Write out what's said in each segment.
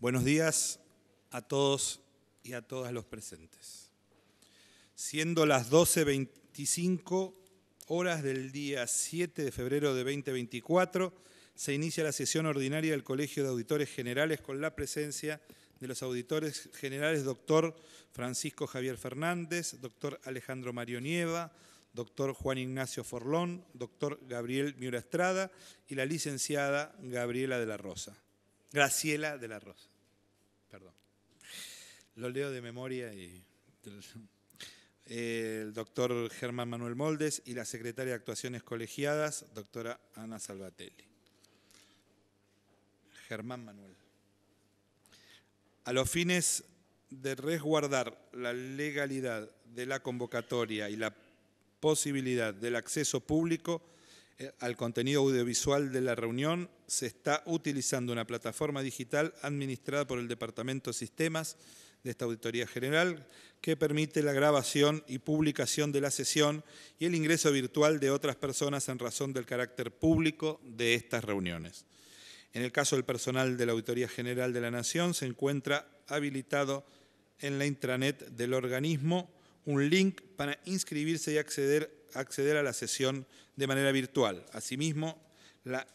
Buenos días a todos y a todas los presentes. Siendo las 12.25 horas del día 7 de febrero de 2024, se inicia la sesión ordinaria del Colegio de Auditores Generales con la presencia de los auditores generales doctor Francisco Javier Fernández, doctor Alejandro Mario Nieva, doctor Juan Ignacio Forlón, doctor Gabriel Miura Estrada y la licenciada Gabriela de la Rosa. Graciela de la Rosa. Perdón. Lo leo de memoria y. El doctor Germán Manuel Moldes y la secretaria de Actuaciones Colegiadas, doctora Ana Salvatelli. Germán Manuel. A los fines de resguardar la legalidad de la convocatoria y la posibilidad del acceso público eh, al contenido audiovisual de la reunión, se está utilizando una plataforma digital administrada por el Departamento de Sistemas de esta Auditoría General, que permite la grabación y publicación de la sesión y el ingreso virtual de otras personas en razón del carácter público de estas reuniones. En el caso del personal de la Auditoría General de la Nación, se encuentra habilitado en la intranet del organismo un link para inscribirse y acceder acceder a la sesión de manera virtual. Asimismo, la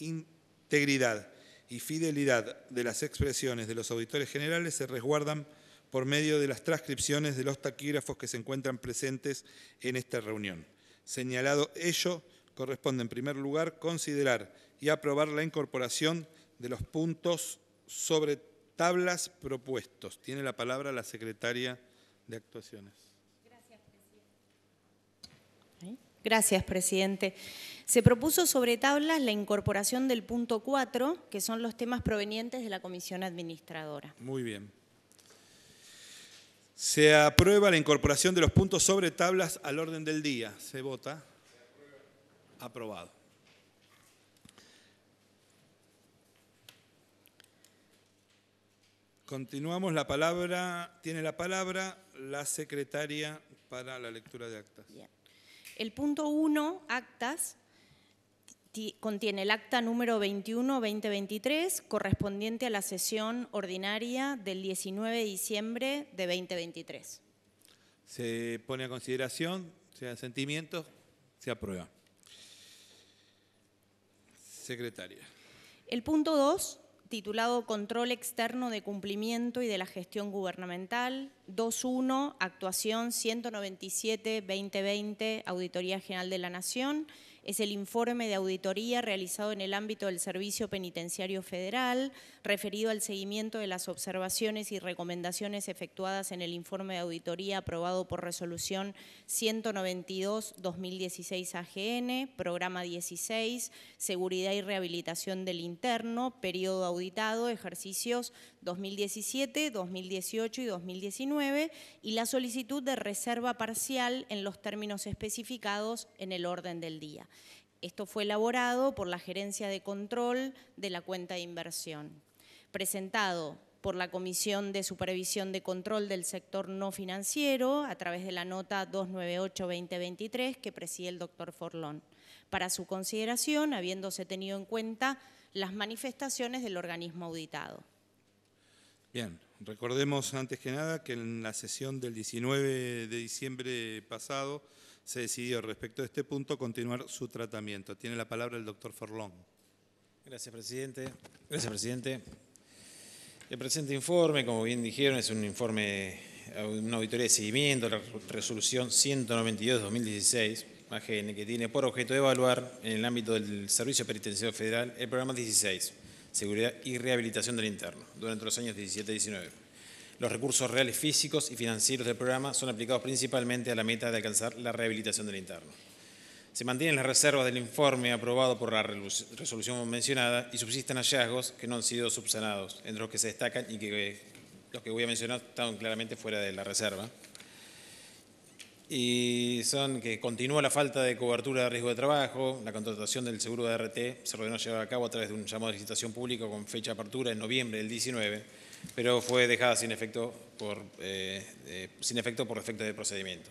integridad y fidelidad de las expresiones de los auditores generales se resguardan por medio de las transcripciones de los taquígrafos que se encuentran presentes en esta reunión. Señalado ello, corresponde en primer lugar considerar y aprobar la incorporación de los puntos sobre tablas propuestos. Tiene la palabra la secretaria de actuaciones. ¿eh? Gracias, presidente. Se propuso sobre tablas la incorporación del punto 4, que son los temas provenientes de la comisión administradora. Muy bien. Se aprueba la incorporación de los puntos sobre tablas al orden del día. Se vota. Aprobado. Continuamos. La palabra tiene la palabra la secretaria para la lectura de actas. Bien. El punto 1, actas, contiene el acta número 21-2023 correspondiente a la sesión ordinaria del 19 de diciembre de 2023. Se pone a consideración, se da sentimiento, se aprueba. Secretaria. El punto 2 titulado Control Externo de Cumplimiento y de la Gestión Gubernamental, 2.1, Actuación 197-2020, Auditoría General de la Nación, es el informe de auditoría realizado en el ámbito del Servicio Penitenciario Federal, referido al seguimiento de las observaciones y recomendaciones efectuadas en el informe de auditoría aprobado por resolución 192-2016 AGN, programa 16, seguridad y rehabilitación del interno, periodo auditado, ejercicios 2017, 2018 y 2019, y la solicitud de reserva parcial en los términos especificados en el orden del día. Esto fue elaborado por la Gerencia de Control de la Cuenta de Inversión, presentado por la Comisión de Supervisión de Control del Sector No Financiero a través de la nota 298-2023 que preside el doctor Forlón, para su consideración habiéndose tenido en cuenta las manifestaciones del organismo auditado. Bien, recordemos antes que nada que en la sesión del 19 de diciembre pasado se decidió respecto a este punto continuar su tratamiento. Tiene la palabra el doctor Forlón. Gracias, presidente. Gracias, presidente. El presente informe, como bien dijeron, es un informe, una auditoría de seguimiento, la resolución 192-2016, que tiene por objeto de evaluar en el ámbito del Servicio Penitenciario Federal el programa 16, Seguridad y Rehabilitación del Interno, durante los años 17 y 19 los recursos reales físicos y financieros del programa son aplicados principalmente a la meta de alcanzar la rehabilitación del interno. Se mantienen las reservas del informe aprobado por la resolución mencionada y subsisten hallazgos que no han sido subsanados, entre los que se destacan y que eh, los que voy a mencionar están claramente fuera de la reserva. Y son que continúa la falta de cobertura de riesgo de trabajo, la contratación del seguro de RT se ordenó llevar a cabo a través de un llamado de licitación pública con fecha de apertura en noviembre del 19 pero fue dejada sin efecto por, eh, eh sin efecto por de procedimiento.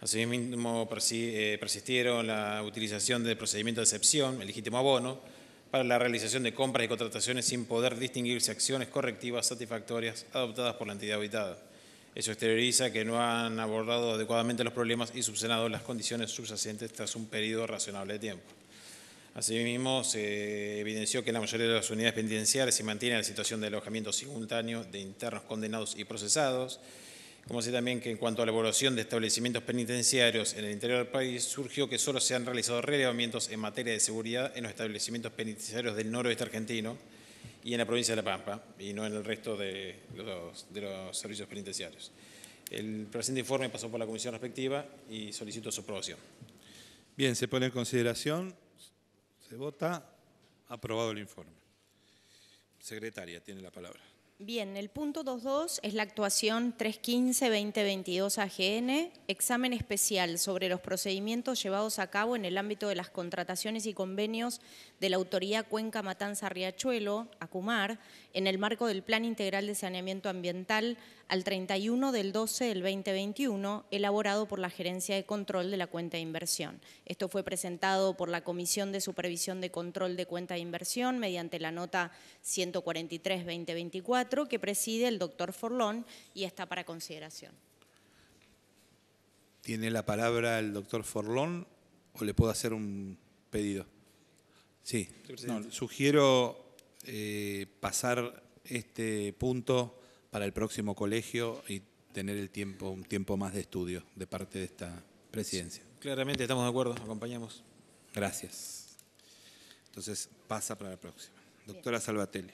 Asimismo, eh, persistieron la utilización del procedimiento de excepción, el legítimo abono, para la realización de compras y contrataciones sin poder distinguirse acciones correctivas satisfactorias adoptadas por la entidad habitada. Eso exterioriza que no han abordado adecuadamente los problemas y subsanado las condiciones subyacentes tras un periodo razonable de tiempo. Asimismo, se evidenció que la mayoría de las unidades penitenciarias se mantiene la situación de alojamiento simultáneo de internos condenados y procesados, como sé también que en cuanto a la evaluación de establecimientos penitenciarios en el interior del país, surgió que solo se han realizado relevamientos en materia de seguridad en los establecimientos penitenciarios del noroeste argentino y en la provincia de La Pampa, y no en el resto de los servicios penitenciarios. El presente informe pasó por la comisión respectiva y solicito su aprobación. Bien, se pone en consideración se vota. Aprobado el informe. Secretaria, tiene la palabra. Bien, el punto 2.2 es la actuación 315-2022 AGN, examen especial sobre los procedimientos llevados a cabo en el ámbito de las contrataciones y convenios de la Autoridad Cuenca Matanza Riachuelo, ACUMAR, en el marco del Plan Integral de Saneamiento Ambiental al 31 del 12 del 2021, elaborado por la Gerencia de Control de la Cuenta de Inversión. Esto fue presentado por la Comisión de Supervisión de Control de Cuenta de Inversión mediante la nota 143-2024 que preside el doctor Forlón y está para consideración. ¿Tiene la palabra el doctor Forlón o le puedo hacer un pedido? Sí, sugiero eh, pasar este punto para el próximo colegio y tener el tiempo, un tiempo más de estudio de parte de esta presidencia. Claramente estamos de acuerdo, acompañamos. Gracias. Entonces pasa para la próxima. Doctora Salvatelli.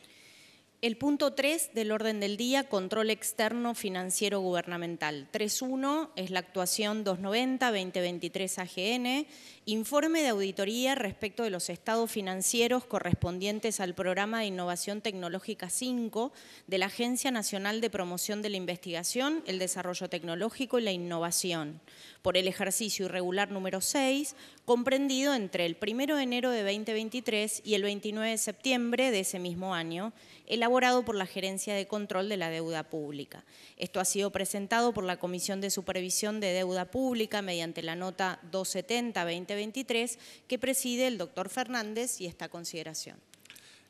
El punto 3 del orden del día, control externo financiero gubernamental. 3.1 es la actuación 290-2023 AGN, informe de auditoría respecto de los estados financieros correspondientes al programa de innovación tecnológica 5 de la Agencia Nacional de Promoción de la Investigación, el Desarrollo Tecnológico y la Innovación, por el ejercicio irregular número 6, comprendido entre el 1 de enero de 2023 y el 29 de septiembre de ese mismo año, el elaborado por la Gerencia de Control de la Deuda Pública. Esto ha sido presentado por la Comisión de Supervisión de Deuda Pública mediante la nota 270-2023 que preside el doctor Fernández y esta consideración.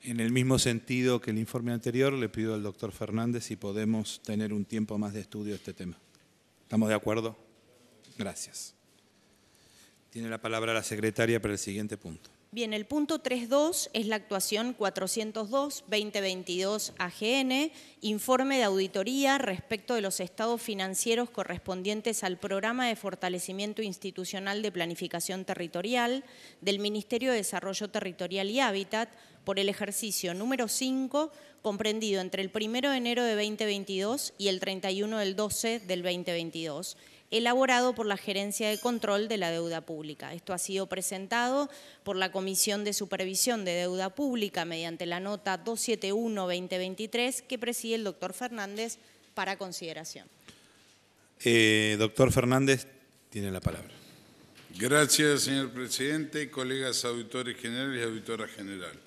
En el mismo sentido que el informe anterior, le pido al doctor Fernández si podemos tener un tiempo más de estudio de este tema. ¿Estamos de acuerdo? Gracias. Tiene la palabra la secretaria para el siguiente punto. Bien, el punto 3.2 es la actuación 402-2022 AGN, informe de auditoría respecto de los estados financieros correspondientes al programa de fortalecimiento institucional de planificación territorial del Ministerio de Desarrollo Territorial y Hábitat por el ejercicio número 5, comprendido entre el 1 de enero de 2022 y el 31 del 12 del 2022 elaborado por la Gerencia de Control de la Deuda Pública. Esto ha sido presentado por la Comisión de Supervisión de Deuda Pública mediante la nota 271-2023 que preside el doctor Fernández para consideración. Eh, doctor Fernández, tiene la palabra. Gracias, señor presidente, colegas auditores generales y auditora general.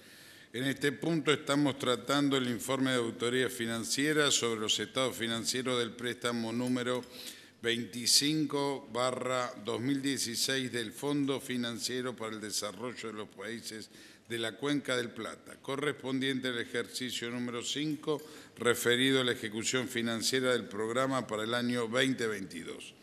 En este punto estamos tratando el informe de auditoría financiera sobre los estados financieros del préstamo número 25 barra 2016 del Fondo Financiero para el Desarrollo de los Países de la Cuenca del Plata, correspondiente al ejercicio número 5, referido a la ejecución financiera del programa para el año 2022.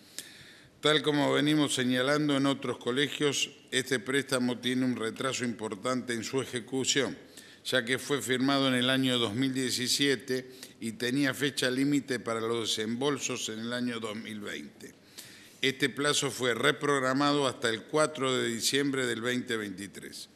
Tal como venimos señalando en otros colegios, este préstamo tiene un retraso importante en su ejecución ya que fue firmado en el año 2017 y tenía fecha límite para los desembolsos en el año 2020. Este plazo fue reprogramado hasta el 4 de diciembre del 2023.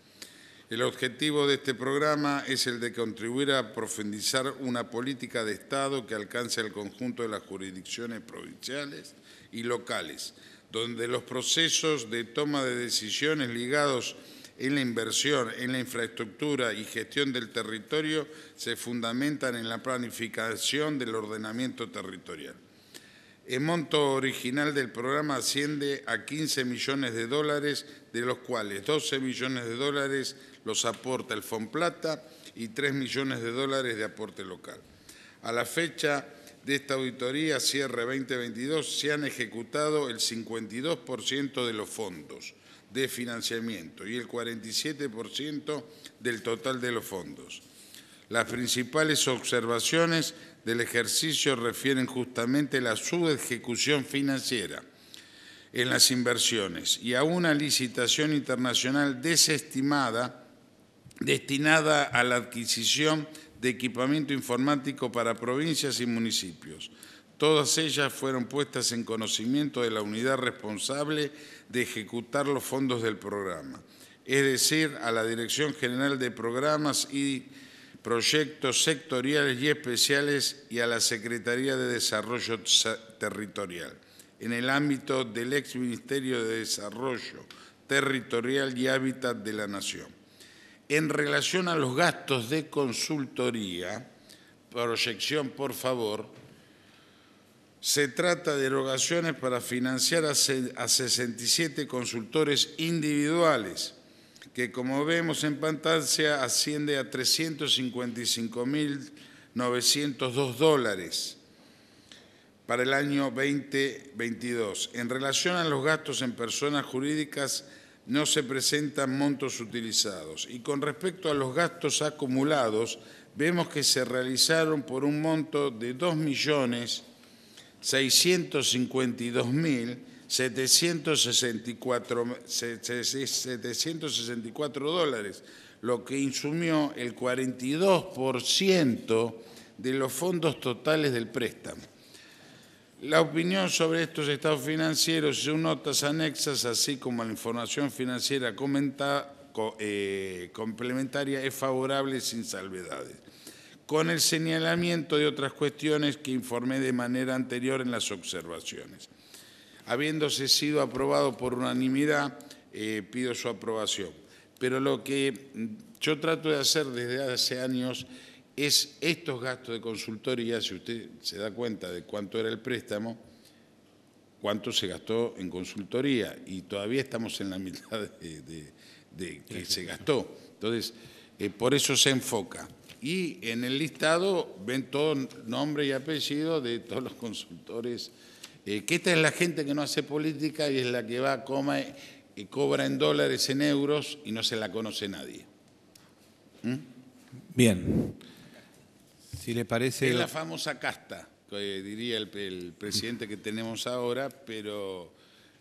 El objetivo de este programa es el de contribuir a profundizar una política de Estado que alcance el conjunto de las jurisdicciones provinciales y locales, donde los procesos de toma de decisiones ligados en la inversión, en la infraestructura y gestión del territorio se fundamentan en la planificación del ordenamiento territorial. El monto original del programa asciende a 15 millones de dólares, de los cuales 12 millones de dólares los aporta el FONPLATA y 3 millones de dólares de aporte local. A la fecha de esta auditoría, cierre 2022, se han ejecutado el 52% de los fondos de financiamiento y el 47% del total de los fondos. Las principales observaciones del ejercicio refieren justamente a la subejecución financiera en las inversiones y a una licitación internacional desestimada destinada a la adquisición de equipamiento informático para provincias y municipios. Todas ellas fueron puestas en conocimiento de la unidad responsable de ejecutar los fondos del programa, es decir, a la Dirección General de Programas y Proyectos Sectoriales y Especiales y a la Secretaría de Desarrollo Territorial, en el ámbito del ex Ministerio de Desarrollo Territorial y Hábitat de la Nación. En relación a los gastos de consultoría, proyección por favor, se trata de erogaciones para financiar a 67 consultores individuales, que como vemos en pantalla asciende a 355.902 dólares para el año 2022. En relación a los gastos en personas jurídicas, no se presentan montos utilizados. Y con respecto a los gastos acumulados, vemos que se realizaron por un monto de 2 millones 652.764 dólares, lo que insumió el 42% de los fondos totales del préstamo. La opinión sobre estos estados financieros y sus notas anexas, así como la información financiera eh, complementaria, es favorable sin salvedades con el señalamiento de otras cuestiones que informé de manera anterior en las observaciones. Habiéndose sido aprobado por unanimidad, eh, pido su aprobación. Pero lo que yo trato de hacer desde hace años es estos gastos de consultoría, si usted se da cuenta de cuánto era el préstamo, cuánto se gastó en consultoría y todavía estamos en la mitad de, que se gastó. Entonces, eh, por eso se enfoca y en el listado ven todo nombre y apellido de todos los consultores, eh, que esta es la gente que no hace política y es la que va, coma, y cobra en dólares, en euros y no se la conoce nadie. ¿Mm? Bien. Si le parece... Es la famosa casta, diría el, presidente que tenemos ahora, pero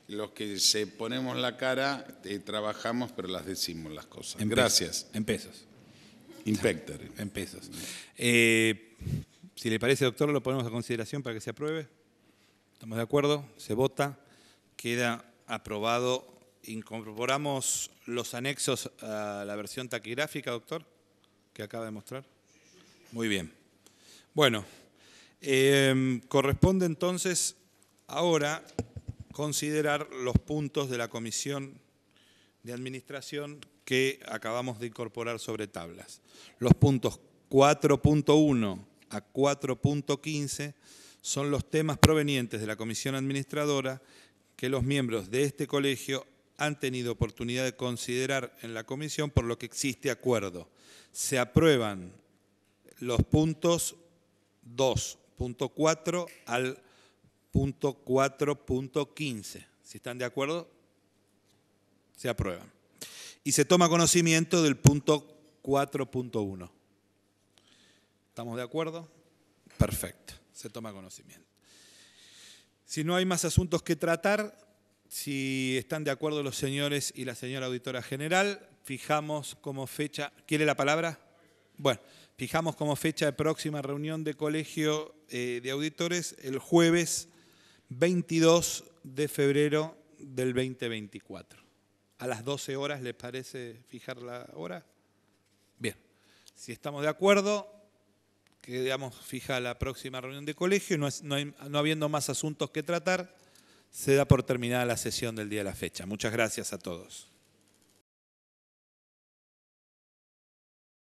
los que se ponemos la cara, eh, trabajamos, pero las decimos las cosas. Gracias. En pesos. Impectare. En pesos. Eh, si le parece, doctor, lo ponemos a consideración para que se apruebe. ¿Estamos de acuerdo? Se vota. Queda aprobado. Incorporamos los anexos a la versión taquigráfica, doctor, que acaba de mostrar. Muy bien. Bueno, em, corresponde entonces ahora considerar los puntos de la comisión de administración que acabamos de incorporar sobre tablas. Los puntos 4.1 a 4.15 son los temas provenientes de la comisión administradora que los miembros de este colegio han tenido oportunidad de considerar en la comisión, por lo que existe acuerdo. Se aprueban los puntos 2.4 al punto 4.15. Si están de acuerdo, se aprueban y se toma conocimiento del punto 4.1. ¿Estamos de acuerdo? Perfecto, se toma conocimiento. Si no hay más asuntos que tratar, si están de acuerdo los señores y la señora auditora general, fijamos como fecha, ¿quiere la palabra? Bueno, fijamos como fecha de próxima reunión de colegio eh, de auditores el jueves 22 de febrero del 2024 a las 12 horas, ¿les parece fijar la hora? Bien, si estamos de acuerdo, quedamos fija la próxima reunión de colegio y no, no habiendo más asuntos que tratar, se da por terminada la sesión del día de la fecha. Muchas gracias a todos.